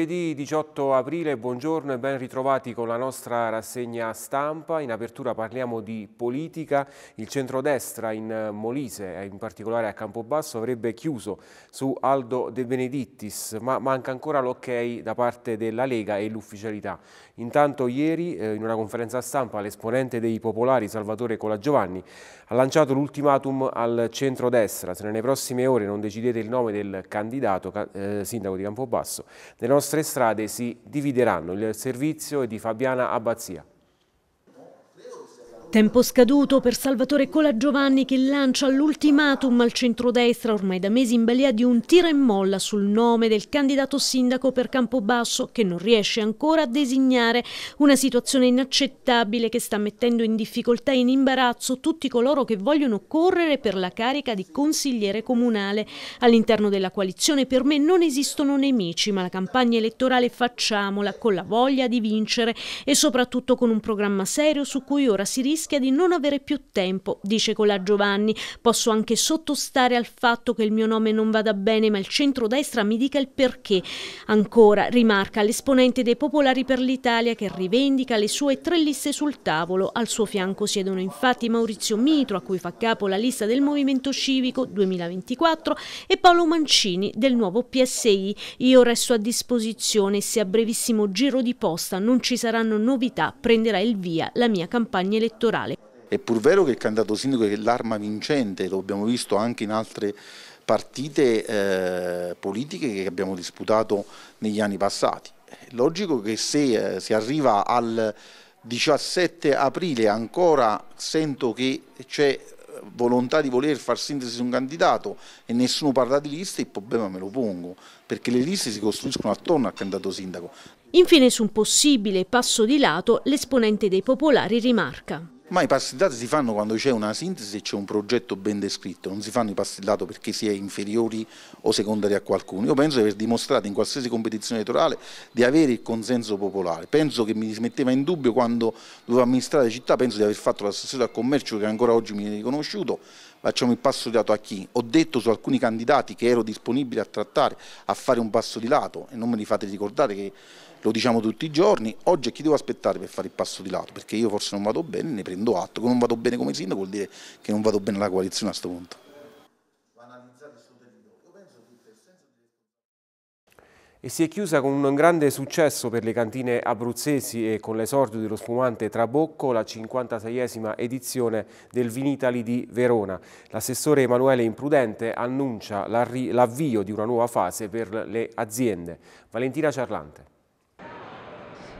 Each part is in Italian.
Giovedì 18 aprile, buongiorno e ben ritrovati con la nostra rassegna stampa. In apertura parliamo di politica. Il centrodestra in eh, Molise, eh, in particolare a Campobasso, avrebbe chiuso su Aldo De Benedittis, ma manca ancora l'ok ok da parte della Lega e l'ufficialità. Intanto ieri eh, in una conferenza stampa l'esponente dei popolari Salvatore Colagiovanni ha lanciato l'ultimatum al centro-destra. Se nelle prossime ore non decidete il nome del candidato eh, sindaco di Campobasso, le nostre strade si divideranno. Il servizio è di Fabiana Abbazia. Tempo scaduto per Salvatore Colagiovanni che lancia l'ultimatum al centrodestra ormai da mesi in balia di un tira e molla sul nome del candidato sindaco per Campobasso che non riesce ancora a designare una situazione inaccettabile che sta mettendo in difficoltà e in imbarazzo tutti coloro che vogliono correre per la carica di consigliere comunale. All'interno della coalizione per me non esistono nemici ma la campagna elettorale facciamola con la voglia di vincere e soprattutto con un programma serio su cui ora si rischia rischia di non avere più tempo, dice Colà Giovanni. Posso anche sottostare al fatto che il mio nome non vada bene, ma il centrodestra mi dica il perché. Ancora, rimarca l'esponente dei Popolari per l'Italia che rivendica le sue tre liste sul tavolo. Al suo fianco siedono infatti Maurizio Mitro, a cui fa capo la lista del Movimento Civico 2024, e Paolo Mancini del nuovo PSI. Io resto a disposizione se a brevissimo giro di posta non ci saranno novità, prenderà il via la mia campagna elettorale elettorale. È pur vero che il candidato sindaco è l'arma vincente, lo abbiamo visto anche in altre partite eh, politiche che abbiamo disputato negli anni passati. È logico che se eh, si arriva al 17 aprile ancora sento che c'è eh, volontà di voler far sintesi su un candidato e nessuno parla di liste, il problema me lo pongo, perché le liste si costruiscono attorno al candidato sindaco. Infine su un possibile passo di lato l'esponente dei popolari rimarca. Ma i passi dati si fanno quando c'è una sintesi e c'è un progetto ben descritto, non si fanno i passi dati perché si è inferiori o secondari a qualcuno. Io penso di aver dimostrato in qualsiasi competizione elettorale di avere il consenso popolare. Penso che mi metteva in dubbio quando dovevo amministrare la città, penso di aver fatto l'assessore al commercio che ancora oggi mi viene riconosciuto. Facciamo il passo di lato a chi? Ho detto su alcuni candidati che ero disponibile a trattare, a fare un passo di lato e non me li fate ricordare che lo diciamo tutti i giorni, oggi è chi devo aspettare per fare il passo di lato, perché io forse non vado bene, ne prendo atto, che non vado bene come sindaco vuol dire che non vado bene la coalizione a questo punto. E si è chiusa con un grande successo per le cantine abruzzesi e con l'esordio dello sfumante Trabocco, la 56esima edizione del Vinitali di Verona. L'assessore Emanuele Imprudente annuncia l'avvio di una nuova fase per le aziende. Valentina Ciarlante.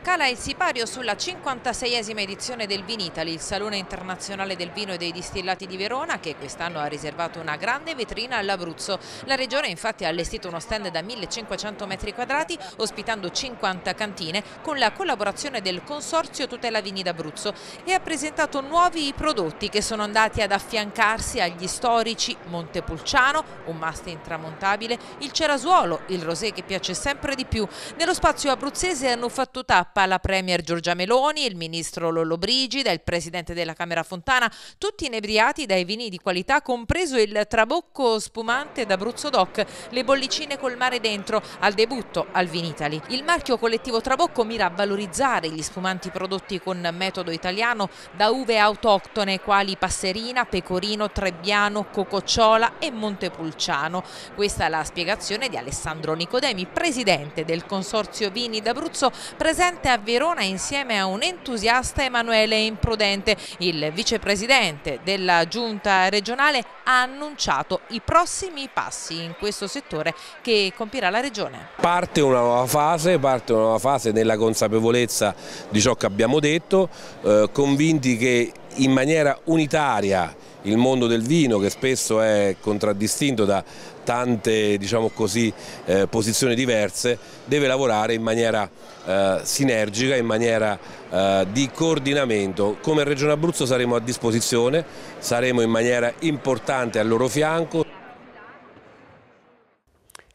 Cala il sipario sulla 56esima edizione del Vinitali, il Salone Internazionale del Vino e dei Distillati di Verona che quest'anno ha riservato una grande vetrina all'Abruzzo. La regione infatti ha allestito uno stand da 1500 metri quadrati ospitando 50 cantine con la collaborazione del Consorzio Tutela Vini d'Abruzzo e ha presentato nuovi prodotti che sono andati ad affiancarsi agli storici Montepulciano, un mast intramontabile, il Cerasuolo, il rosé che piace sempre di più. Nello spazio abruzzese hanno fatto tappa Stampa la Premier Giorgia Meloni, il Ministro Lollo Brigida, il Presidente della Camera Fontana, tutti inebriati dai vini di qualità, compreso il trabocco spumante d'Abruzzo Doc, le bollicine col mare dentro, al debutto al Vinitali. Il marchio collettivo Trabocco mira a valorizzare gli spumanti prodotti con metodo italiano da uve autoctone quali Passerina, Pecorino, Trebbiano, Cococciola e Montepulciano. Questa è la spiegazione di Alessandro Nicodemi, Presidente del Consorzio Vini d'Abruzzo, presente a Verona insieme a un entusiasta Emanuele Imprudente. Il vicepresidente della giunta regionale ha annunciato i prossimi passi in questo settore che compirà la regione. Parte una nuova fase, parte una nuova fase nella consapevolezza di ciò che abbiamo detto, eh, convinti che in maniera unitaria il mondo del vino che spesso è contraddistinto da tante diciamo così, eh, posizioni diverse, deve lavorare in maniera eh, sinergica, in maniera eh, di coordinamento. Come Regione Abruzzo saremo a disposizione, saremo in maniera importante al loro fianco.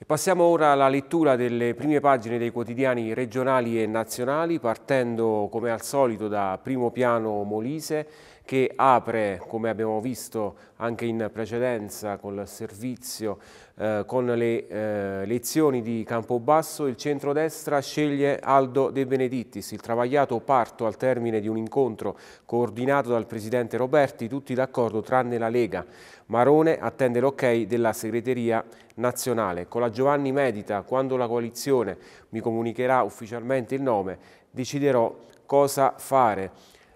passiamo ora alla lettura delle prime pagine dei quotidiani regionali e nazionali, partendo come al solito da primo piano Molise, che apre, come abbiamo visto anche in precedenza col servizio, eh, con le eh, lezioni di Campobasso, il centrodestra sceglie Aldo De Benedittis, il travagliato parto al termine di un incontro coordinato dal presidente Roberti, tutti d'accordo tranne la Lega. Marone attende l'ok della segreteria nazionale. Con la Giovanni medita quando la coalizione mi comunicherà ufficialmente il nome, deciderò cosa fare.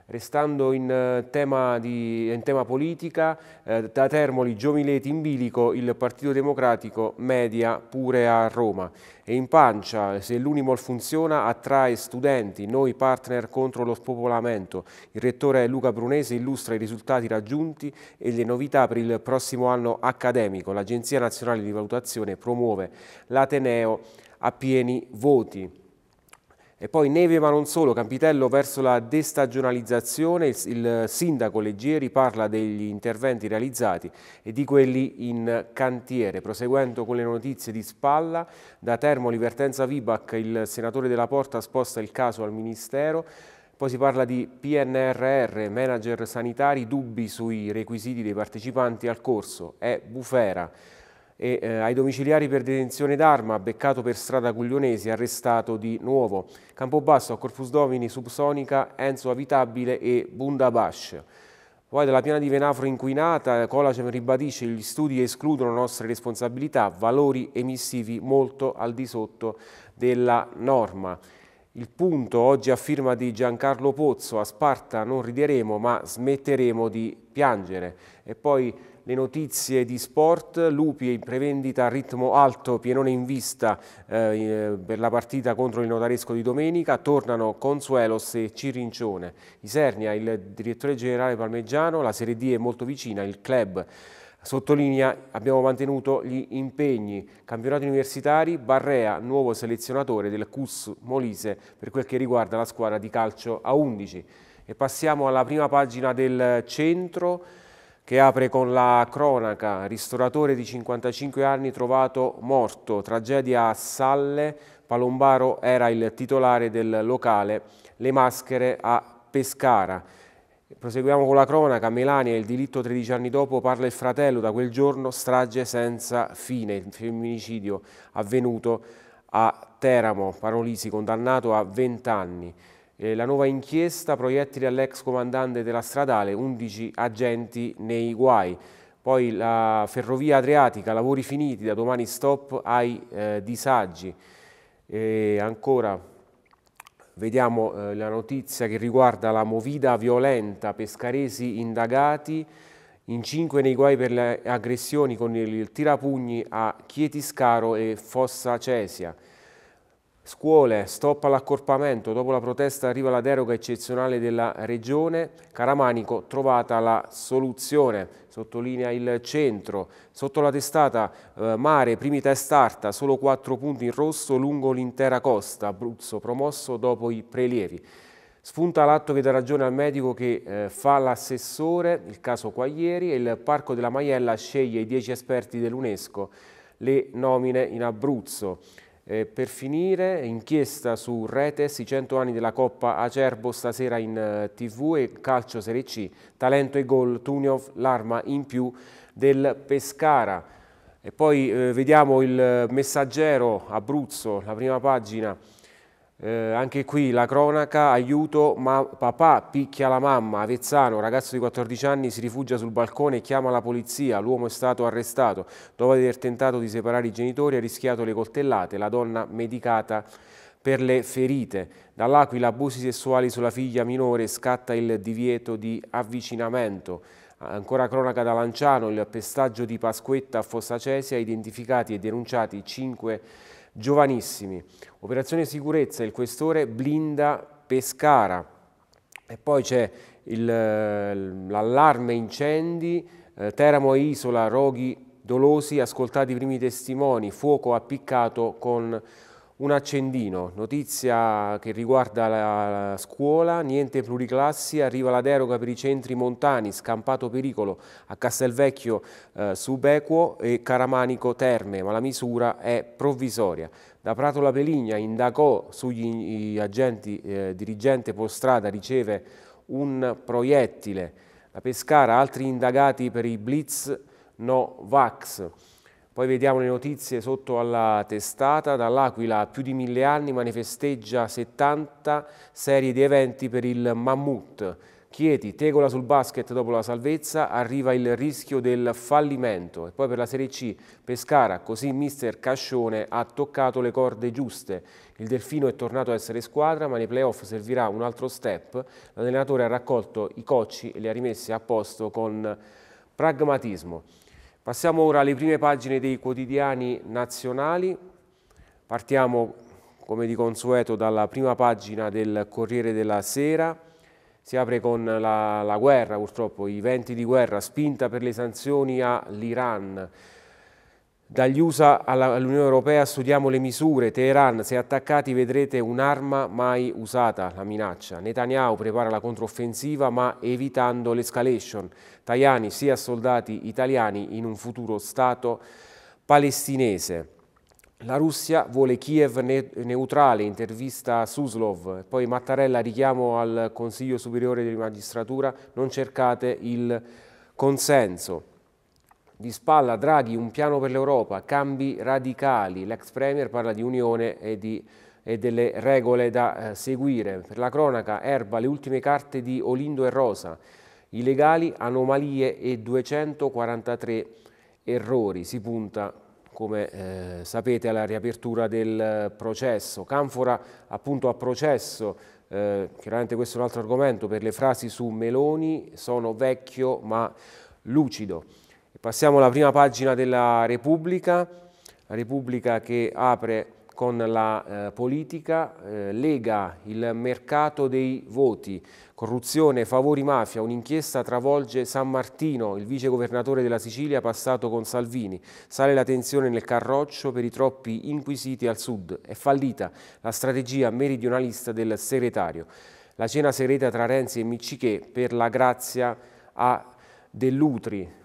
Restando in eh, tema, di, in tema politica, eh, da Termoli Giomileti in bilico, il Partito Democratico media pure a Roma. E in pancia, se l'Unimol funziona, attrae studenti, noi partner contro lo spopolamento. Il rettore Luca Brunese illustra i risultati raggiunti e le novità per il prossimo anno accademico. L'Agenzia Nazionale di Valutazione promuove l'Ateneo a pieni voti. E poi neve ma non solo, Campitello verso la destagionalizzazione, il, il sindaco Leggeri parla degli interventi realizzati e di quelli in cantiere. Proseguendo con le notizie di spalla, da Termoli Vertenza Vibac il senatore della Porta sposta il caso al Ministero, poi si parla di PNRR, manager sanitari, dubbi sui requisiti dei partecipanti al corso, è bufera e eh, ai domiciliari per detenzione d'arma, beccato per strada Guglionesi, arrestato di nuovo. Campobasso a Corpus Domini, Subsonica, Enzo Avitabile e Bundabash. Poi della piana di Venafro inquinata, Colacem ribadisce gli studi escludono nostre responsabilità, valori emissivi molto al di sotto della norma. Il punto oggi a firma di Giancarlo Pozzo, a Sparta non rideremo ma smetteremo di piangere. E poi le notizie di sport, Lupi in prevendita a ritmo alto, Pienone in vista eh, eh, per la partita contro il notaresco di domenica, tornano Consuelos e Cirincione. Isernia, il direttore generale palmeggiano, la Serie D è molto vicina, il club Sottolinea, abbiamo mantenuto gli impegni, campionati universitari, Barrea, nuovo selezionatore del CUS Molise per quel che riguarda la squadra di calcio a 11. E passiamo alla prima pagina del centro, che apre con la cronaca, ristoratore di 55 anni trovato morto, tragedia a Salle, Palombaro era il titolare del locale, le maschere a Pescara. Proseguiamo con la cronaca, Melania, il delitto 13 anni dopo, parla il fratello, da quel giorno strage senza fine, il femminicidio avvenuto a Teramo, Parolisi condannato a 20 anni. Eh, la nuova inchiesta, proiettili all'ex comandante della stradale, 11 agenti nei guai. Poi la ferrovia adriatica, lavori finiti, da domani stop ai eh, disagi. E ancora vediamo eh, la notizia che riguarda la movida violenta, pescaresi indagati, in cinque nei guai per le aggressioni con il tirapugni a Chietiscaro e Fossa Cesia. Scuole, stop all'accorpamento, dopo la protesta arriva la deroga eccezionale della Regione, Caramanico trovata la soluzione, sottolinea il centro. Sotto la testata eh, mare, primi test arta, solo quattro punti in rosso lungo l'intera costa, Abruzzo promosso dopo i prelievi. Spunta l'atto che dà ragione al medico che eh, fa l'assessore, il caso Quaglieri, e il Parco della Maiella sceglie i dieci esperti dell'UNESCO, le nomine in Abruzzo. Eh, per finire, inchiesta su Retes, i 100 anni della Coppa Acerbo stasera in eh, tv e calcio Serie C, talento e gol, Tuniov l'arma in più del Pescara. E poi eh, vediamo il messaggero Abruzzo, la prima pagina. Eh, anche qui la cronaca, aiuto, ma papà picchia la mamma, Avezzano, ragazzo di 14 anni si rifugia sul balcone e chiama la polizia, l'uomo è stato arrestato, dopo aver tentato di separare i genitori ha rischiato le coltellate, la donna medicata per le ferite. Dall'Aquila abusi sessuali sulla figlia minore scatta il divieto di avvicinamento. Ancora cronaca da Lanciano, il pestaggio di Pasquetta a Fossa Fossacesia, identificati e denunciati 5 persone giovanissimi. Operazione sicurezza, il questore blinda Pescara. E poi c'è eh, l'allarme incendi, eh, Teramo e Isola, roghi dolosi, ascoltati i primi testimoni, fuoco appiccato con un accendino, notizia che riguarda la scuola, niente pluriclassi, arriva la deroga per i centri montani, scampato pericolo a Castelvecchio eh, Subequo e Caramanico Terme, ma la misura è provvisoria. Da Prato La Peligna indagò sugli agenti, eh, dirigente postrada riceve un proiettile. La Pescara, altri indagati per i blitz no vax. Poi vediamo le notizie sotto alla testata, dall'Aquila più di mille anni manifesteggia 70 serie di eventi per il Mammut. Chieti, tegola sul basket dopo la salvezza, arriva il rischio del fallimento. E poi per la Serie C, Pescara, così mister Cascione ha toccato le corde giuste. Il Delfino è tornato a essere squadra, ma nei playoff servirà un altro step. L'allenatore ha raccolto i cocci e li ha rimessi a posto con pragmatismo. Passiamo ora alle prime pagine dei quotidiani nazionali. Partiamo, come di consueto, dalla prima pagina del Corriere della Sera. Si apre con la, la guerra, purtroppo, i venti di guerra, spinta per le sanzioni all'Iran. Dagli USA all'Unione Europea studiamo le misure. Teheran, se attaccati vedrete un'arma mai usata, la minaccia. Netanyahu prepara la controffensiva ma evitando l'escalation. Tajani sia soldati italiani in un futuro Stato palestinese. La Russia vuole Kiev neutrale, intervista a Suslov. Poi Mattarella, richiamo al Consiglio Superiore di Magistratura, non cercate il consenso. Di spalla Draghi, un piano per l'Europa, cambi radicali. L'ex Premier parla di unione e, di, e delle regole da eh, seguire. Per la cronaca, Erba, le ultime carte di Olindo e Rosa. I legali, anomalie e 243 errori. Si punta, come eh, sapete, alla riapertura del eh, processo. Canfora appunto a processo. Eh, chiaramente questo è un altro argomento per le frasi su Meloni. Sono vecchio ma lucido. Passiamo alla prima pagina della Repubblica, la Repubblica che apre con la eh, politica, eh, lega il mercato dei voti, corruzione, favori mafia, un'inchiesta travolge San Martino, il vice governatore della Sicilia passato con Salvini, sale la tensione nel carroccio per i troppi inquisiti al sud, è fallita la strategia meridionalista del segretario, la cena segreta tra Renzi e Miccichè per la grazia a Dell'Utri,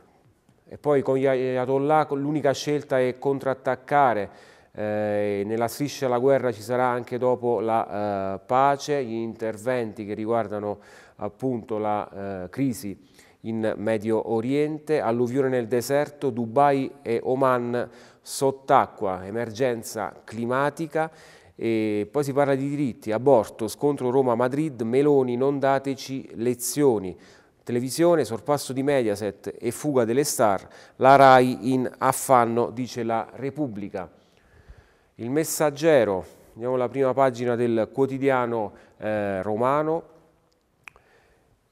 e poi con gli Ayatollah l'unica scelta è contrattaccare. Eh, nella striscia la guerra ci sarà anche dopo la eh, pace, gli interventi che riguardano appunto la eh, crisi in Medio Oriente, alluvione nel deserto, Dubai e Oman sott'acqua, emergenza climatica e poi si parla di diritti, aborto, scontro Roma-Madrid, Meloni non dateci lezioni, televisione, sorpasso di Mediaset e fuga delle star, la RAI in affanno, dice la Repubblica. Il messaggero, andiamo alla prima pagina del quotidiano eh, romano,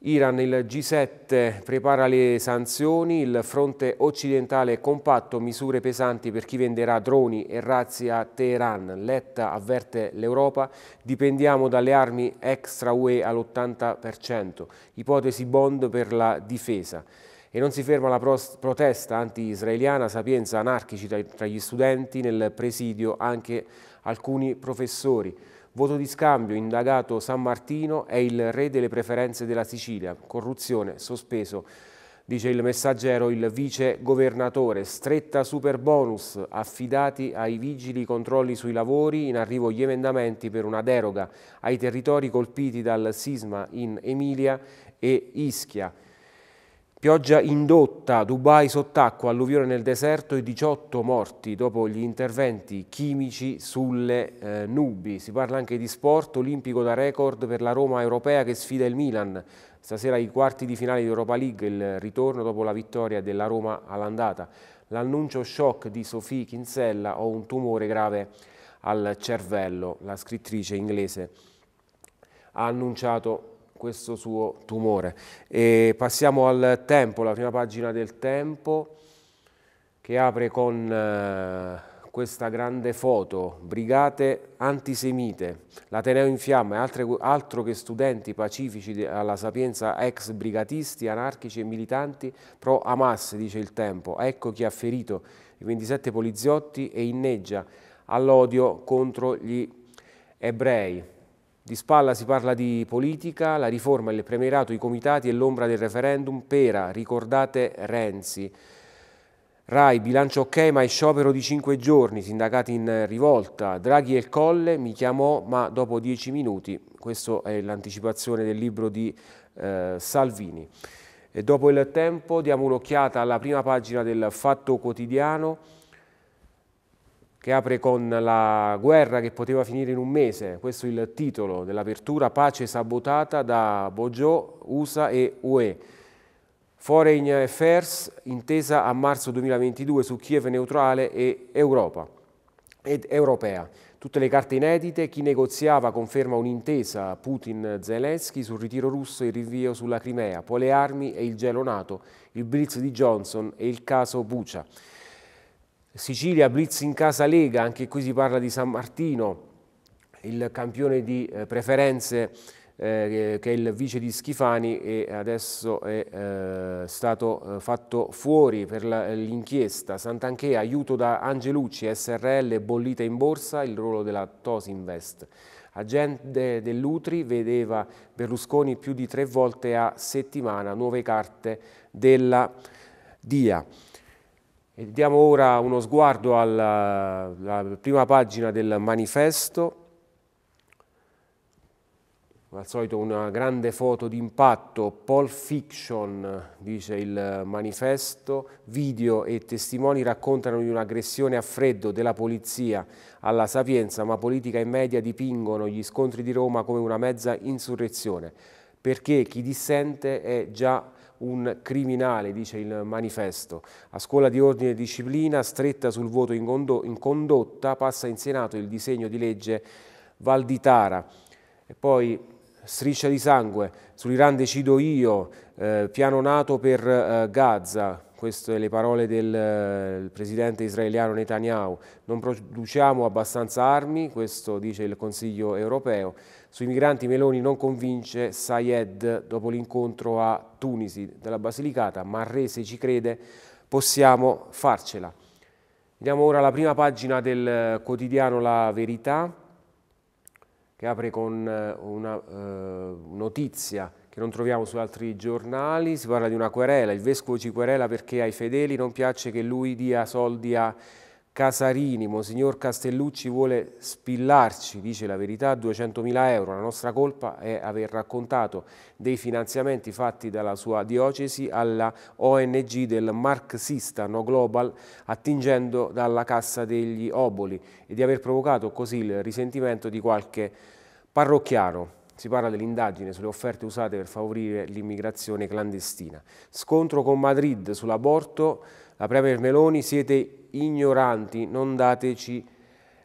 Iran, il G7 prepara le sanzioni, il fronte occidentale compatto, misure pesanti per chi venderà droni e razzi a Teheran. Letta avverte l'Europa, dipendiamo dalle armi extra UE all'80%, ipotesi bond per la difesa. E non si ferma la protesta anti-israeliana, sapienza anarchici tra gli studenti, nel presidio anche alcuni professori. Voto di scambio, indagato San Martino, è il re delle preferenze della Sicilia. Corruzione, sospeso. Dice il messaggero il vice governatore, stretta super bonus, affidati ai vigili controlli sui lavori, in arrivo gli emendamenti per una deroga ai territori colpiti dal sisma in Emilia e Ischia. Pioggia indotta, Dubai sott'acqua, alluvione nel deserto e 18 morti dopo gli interventi chimici sulle eh, nubi. Si parla anche di sport, olimpico da record per la Roma europea che sfida il Milan. Stasera i quarti di finale di Europa League, il ritorno dopo la vittoria della Roma all'andata. L'annuncio shock di Sofì Kinsella, ho un tumore grave al cervello, la scrittrice inglese ha annunciato questo suo tumore. E passiamo al tempo, la prima pagina del tempo che apre con eh, questa grande foto, brigate antisemite, l'Ateneo in fiamme, altre, altro che studenti pacifici alla sapienza, ex brigatisti, anarchici e militanti pro Hamas, dice il tempo, ecco chi ha ferito i 27 poliziotti e inneggia all'odio contro gli ebrei. Di spalla si parla di politica, la riforma, il premierato, i comitati e l'ombra del referendum. Pera, ricordate Renzi. Rai, bilancio ok ma è sciopero di 5 giorni, sindacati in rivolta. Draghi e il Colle mi chiamò ma dopo 10 minuti. Questa è l'anticipazione del libro di eh, Salvini. E dopo il tempo diamo un'occhiata alla prima pagina del Fatto Quotidiano che apre con la guerra che poteva finire in un mese, questo è il titolo dell'apertura Pace sabotata da Bojo, USA e UE. Foreign Affairs, intesa a marzo 2022 su Kiev neutrale e Europa ed europea. Tutte le carte inedite, chi negoziava conferma un'intesa Putin-Zelensky sul ritiro russo e il rinvio sulla Crimea, poi le armi e il gelo NATO, il blitz di Johnson e il caso Bucia. Sicilia, blitz in casa Lega, anche qui si parla di San Martino, il campione di eh, preferenze eh, che è il vice di Schifani e adesso è eh, stato eh, fatto fuori per l'inchiesta. Sant'Anchea, aiuto da Angelucci, SRL bollita in borsa, il ruolo della Tosinvest. Agente dell'Utri vedeva Berlusconi più di tre volte a settimana, nuove carte della DIA. E diamo ora uno sguardo alla, alla, prima pagina del manifesto, come al solito una grande foto d'impatto, Paul Fiction, dice il manifesto, video e testimoni raccontano di un'aggressione a freddo della polizia alla sapienza, ma politica e media dipingono gli scontri di Roma come una mezza insurrezione, perché chi dissente è già un criminale, dice il manifesto. A scuola di ordine e disciplina, stretta sul voto in, condotta, passa in Senato il disegno di legge Valditara. E poi striscia di sangue, sull'Iran decido io, eh, piano nato per eh, Gaza, queste le parole del eh, presidente israeliano Netanyahu, non produciamo abbastanza armi, questo dice il Consiglio europeo. Sui migranti Meloni non convince Sayed dopo l'incontro a Tunisi della Basilicata, ma se ci crede, possiamo farcela. Andiamo ora alla prima pagina del eh, quotidiano La Verità, che apre con eh, una eh, notizia che non troviamo su altri giornali, si parla di una querela, il vescovo ci querela perché ai fedeli non piace che lui dia soldi a Casarini, Monsignor Castellucci vuole spillarci, dice la verità, 200.000 euro, la nostra colpa è aver raccontato dei finanziamenti fatti dalla sua diocesi alla ONG del marxista No Global attingendo dalla cassa degli oboli e di aver provocato così il risentimento di qualche parrocchiano. Si parla dell'indagine sulle offerte usate per favorire l'immigrazione clandestina. Scontro con Madrid sull'aborto, la Premier Meloni, siete ignoranti, non dateci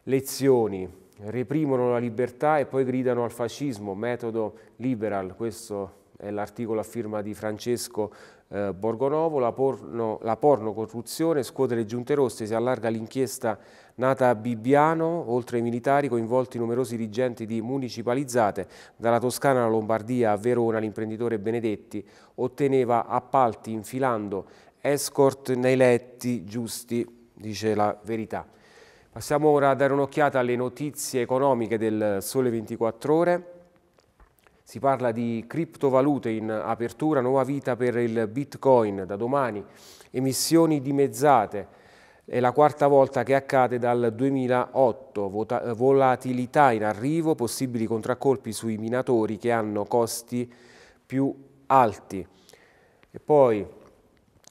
lezioni. Reprimono la libertà e poi gridano al fascismo, metodo liberal, questo è l'articolo a firma di Francesco eh, Borgonovo, la porno, la porno corruzione scuote le giunte rosse, si allarga l'inchiesta nata a Bibbiano, oltre ai militari coinvolti numerosi dirigenti di municipalizzate, dalla Toscana alla Lombardia a Verona l'imprenditore Benedetti otteneva appalti infilando escort nei letti giusti, dice la verità. Passiamo ora a dare un'occhiata alle notizie economiche del Sole 24 Ore. Si parla di criptovalute in apertura, nuova vita per il bitcoin da domani, emissioni dimezzate, è la quarta volta che accade dal 2008, volatilità in arrivo, possibili contraccolpi sui minatori che hanno costi più alti. E poi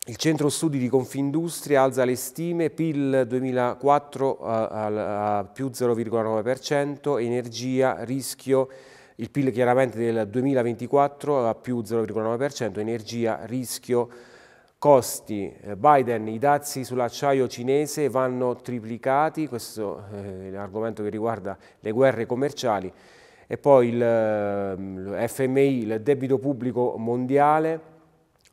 il centro studi di Confindustria alza le stime, PIL 2004 a, a, a più 0,9%, energia, rischio il PIL chiaramente del 2024 a più 0,9%, energia, rischio, costi. Eh, Biden, i dazi sull'acciaio cinese vanno triplicati, questo è eh, l'argomento che riguarda le guerre commerciali, e poi il ehm, FMI, il debito pubblico mondiale,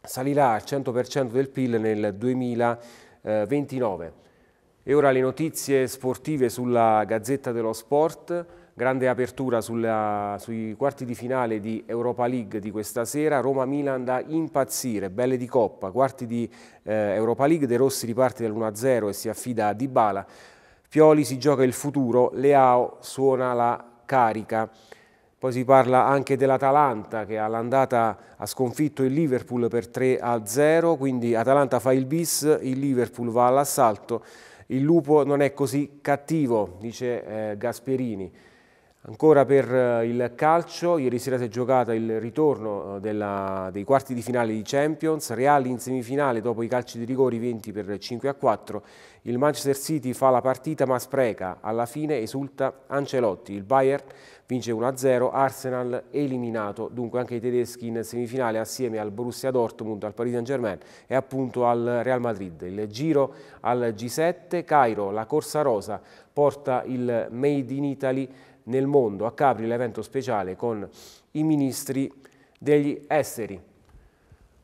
salirà al 100% del PIL nel 2029. E ora le notizie sportive sulla Gazzetta dello Sport. Grande apertura sulla, sui quarti di finale di Europa League di questa sera. Roma-Milan da impazzire, belle di coppa. Quarti di eh, Europa League, De Rossi riparte dall'1-0 e si affida a Dybala. Pioli si gioca il futuro, Leao suona la carica. Poi si parla anche dell'Atalanta che all'andata ha sconfitto il Liverpool per 3-0, quindi Atalanta fa il bis, il Liverpool va all'assalto il lupo non è così cattivo, dice eh, Gasperini. Ancora per eh, il calcio, ieri sera si è giocata il ritorno eh, della, dei quarti di finale di Champions, Real in semifinale dopo i calci di rigori 20 per 5 a 4, il Manchester City fa la partita ma spreca, alla fine esulta Ancelotti, il Bayern vince 1-0, a Arsenal eliminato, dunque anche i tedeschi in semifinale assieme al Borussia Dortmund, al Paris Saint Germain e appunto al Real Madrid. Il giro al G7, Cairo, la Corsa Rosa porta il Made in Italy nel mondo, a Capri l'evento speciale con i ministri degli esteri.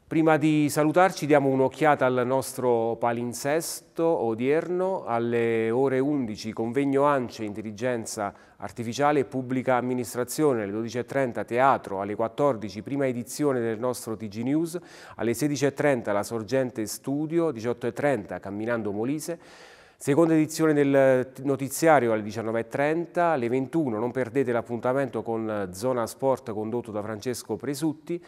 Prima di salutarci diamo un'occhiata al nostro palinsesto odierno, alle ore 11 convegno ANCE, intelligenza artificiale e pubblica amministrazione, alle 12.30 teatro, alle 14 prima edizione del nostro TG News, alle 16.30 la sorgente studio, 18.30 camminando Molise, Seconda edizione del notiziario alle 19.30, alle 21 non perdete l'appuntamento con eh, Zona Sport condotto da Francesco Presutti,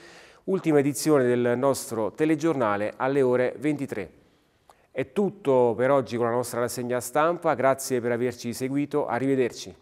ultima edizione del nostro telegiornale alle ore 23. È tutto per oggi con la nostra rassegna stampa, grazie per averci seguito, arrivederci.